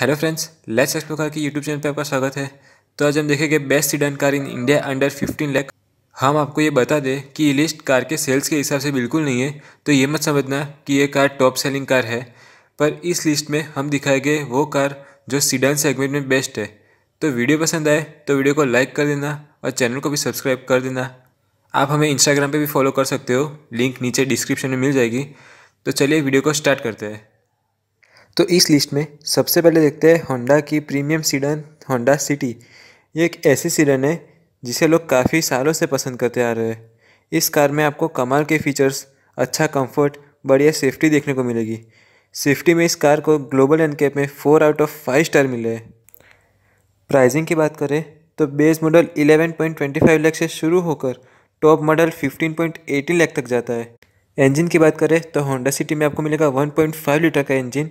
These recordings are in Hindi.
हेलो फ्रेंड्स लेट्स एक्सप्लोर की यूट्यूब चैनल पे आपका स्वागत है तो आज हम देखेंगे best sedan car in India under 15 lakh हम आपको ये बता दें कि ये लिस्ट कार के सेल्स के हिसाब से बिल्कुल नहीं है तो ये मत समझना कि ये कार टॉप सेलिंग कार है पर इस लिस्ट में हम दिखाएंगे वो कार जो सीडन सेगमेंट में बेस्ट है तो वीडियो पसंद आए तो वीडियो को लाइक कर देना और चैनल को भी सब्सक्राइब कर देना आप हमें इंस्टाग्राम पर भी फॉलो कर सकते हो लिंक नीचे डिस्क्रिप्शन में मिल जाएगी तो चलिए वीडियो को स्टार्ट करते हैं तो इस लिस्ट में सबसे पहले देखते हैं होंडा की प्रीमियम सीडन होंडा सिटी ये एक ऐसी सीडन है जिसे लोग काफ़ी सालों से पसंद करते आ रहे हैं इस कार में आपको कमाल के फीचर्स अच्छा कंफर्ट बढ़िया सेफ्टी देखने को मिलेगी सेफ्टी में इस कार को ग्लोबल एनकेप में four out of five star मिले हैं प्राइजिंग की बात करें तो बेस मॉडल फाइव लैख से शुरू होकर टॉप मॉडल एटीन लैख तक जाता है इंजन की बात करें तो होंडा सिटी में आपको मिलेगा फाइव लीटर का इंजन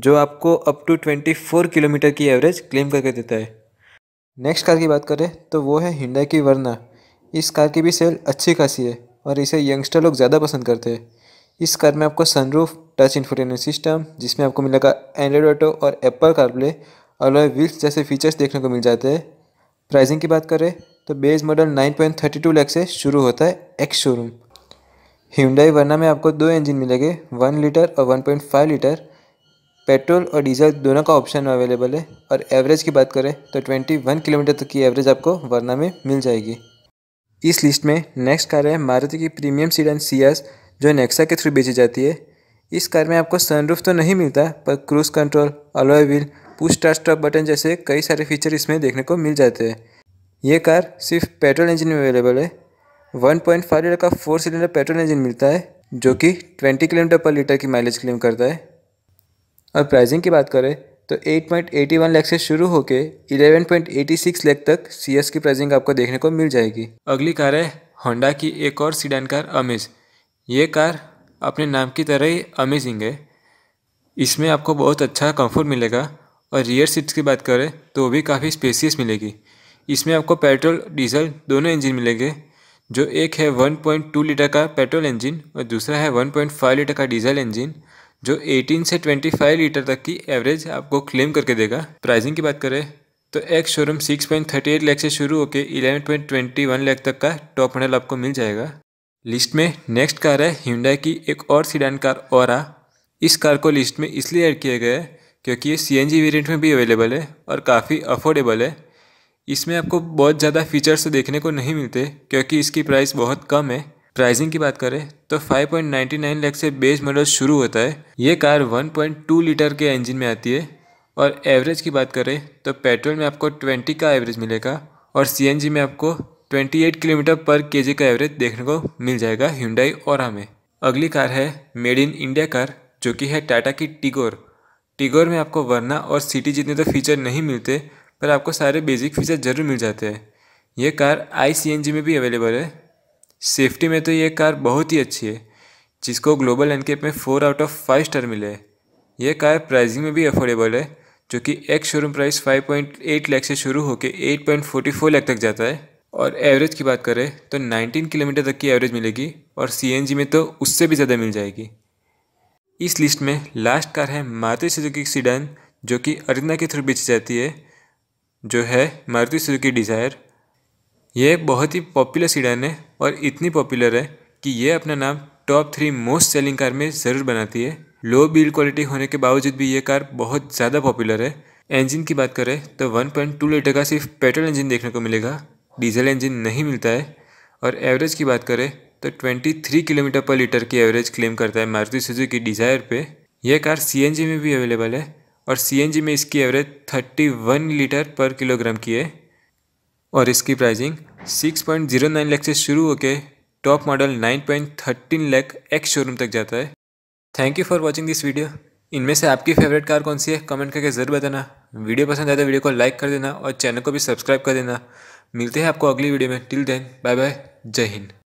जो आपको up to twenty four kilometre की एवरेज क्लेम करके देता है नेक्स्ट कार की बात करें तो वो है हिंडा की वरना इस कार की भी सेल अच्छी खासी है और इसे यंगस्टर लोग ज़्यादा पसंद करते हैं इस कार में आपको सनरूफ टच इन्फोटेनमेंट सिस्टम जिसमें आपको मिलेगा एंड्रॉयड ऑटो और एप्पल कारप्ले अलॉय व्हील्स जैसे फीचर्स देखने को मिल जाते हैं प्राइसिंग की बात करें तो बेस मॉडल 9.32 लाख से शुरू होता है एक्स शोरूम हिंडाई वरना में आपको दो इंजन मिलेंगे वन लीटर और वन लीटर पेट्रोल और डीजल दोनों का ऑप्शन अवेलेबल है और एवरेज की बात करें तो 21 किलोमीटर तक की एवरेज आपको वरना में मिल जाएगी इस लिस्ट में नेक्स्ट कार है मारुति की प्रीमियम सीडन सियास जो नेक्सा के थ्रू बेची जाती है इस कार में आपको सनरूफ तो नहीं मिलता पर cruise control alloy wheel push start stop button जैसे कई सारे फीचर इसमें देखने को मिल जाते हैं ये कार सिर्फ पेट्रोल इंजन में अवेलेबल है वन लीटर का फोर सिलेंडर पेट्रोल इंजन मिलता है जो कि 20 किलोमीटर पर लीटर की माइलेज क्लेम करता है और प्राइसिंग की बात करें तो 8.81 लाख से शुरू होकर 11.86 लाख तक सी की प्राइसिंग आपको देखने को मिल जाएगी अगली कार है होंडा की एक और सीडान कार अमेज ये कार अपने नाम की तरह ही अमेजिंग है इसमें आपको बहुत अच्छा कंफर्ट मिलेगा और रियर सीट्स की बात करें तो भी काफ़ी स्पेसियस मिलेगी इसमें आपको पेट्रोल डीजल दोनों इंजन मिलेंगे जो एक है 1.2 लीटर का पेट्रोल इंजन और दूसरा है 1.5 लीटर का डीजल इंजन जो 18 से 25 लीटर तक की एवरेज आपको क्लेम करके देगा प्राइसिंग की बात करें तो एक्स शोरूम 6.38 लाख से शुरू होकर 11.21 लाख तक का टॉप मॉडल आपको मिल जाएगा लिस्ट में नेक्स्ट कार है हिंडा की एक और सीडान कार और इस कार को लिस्ट में इसलिए ऐड किया गया है क्योंकि ये सी एन वेरिएंट में भी अवेलेबल है और काफ़ी अफोर्डेबल है इसमें आपको बहुत ज़्यादा फीचर्स देखने को नहीं मिलते क्योंकि इसकी प्राइस बहुत कम है प्राइसिंग की बात करें तो 5.99 लैख से बेस मॉडल शुरू होता है ये कार 1.2 लीटर के इंजन में आती है और एवरेज की बात करें तो पेट्रोल में आपको 20 का एवरेज मिलेगा और सी में आपको 28 किलोमीटर पर के का एवरेज देखने को मिल जाएगा हिंडाई और हमें अगली कार है मेड इन इंडिया कार जो कि है टाटा की टिगोर टिगोर में आपको वरना और सिटी जितने तो फीचर नहीं मिलते पर आपको सारे बेसिक फीचर ज़रूर मिल जाते हैं ये कार आई में भी अवेलेबल है सेफ्टी में तो ये कार बहुत ही अच्छी है जिसको ग्लोबल एनकेप में four out of five star मिले यह ये कार प्राइसिंग में भी अफोर्डेबल है जो कि एक शोरूम प्राइस 5.8 लाख से शुरू होकर 8.44 लाख तक जाता है और एवरेज की बात करें तो 19 किलोमीटर तक की एवरेज मिलेगी और सी में तो उससे भी ज़्यादा मिल जाएगी इस लिस्ट में लास्ट कार है मारुति सुजुकी सीडन जो कि अरिंदा के थ्रू बेची जाती है जो है मारुति सुजुकी डिज़ायर यह बहुत ही पॉपुलर सीडन है और इतनी पॉपुलर है कि ये अपना नाम top three most selling car में ज़रूर बनाती है लो बिल्ड क्वालिटी होने के बावजूद भी ये कार बहुत ज़्यादा पॉपुलर है इंजन की बात करें तो 1.2 लीटर का सिर्फ पेट्रोल इंजन देखने को मिलेगा डीजल इंजन नहीं मिलता है और एवरेज की बात करें तो 23 किलोमीटर पर लीटर की एवरेज क्लेम करता है मारुति सुजुकी डिज़ायर पे यह कार सी में भी अवेलेबल है और सी में इसकी एवरेज 31 लीटर पर किलोग्राम की है और इसकी pricing six point zero nine lakh से शुरू होकर top model nine point thirteen lakh ex showroom तक जाता है thank you for watching this video इनमें से आपकी फेवरेट कार कौन सी है कमेंट करके ज़रूर बताना वीडियो पसंद आया तो वीडियो को लाइक कर देना और चैनल को भी सब्सक्राइब कर देना मिलते हैं आपको अगली वीडियो में टिल देन बाय बाय जय हिंद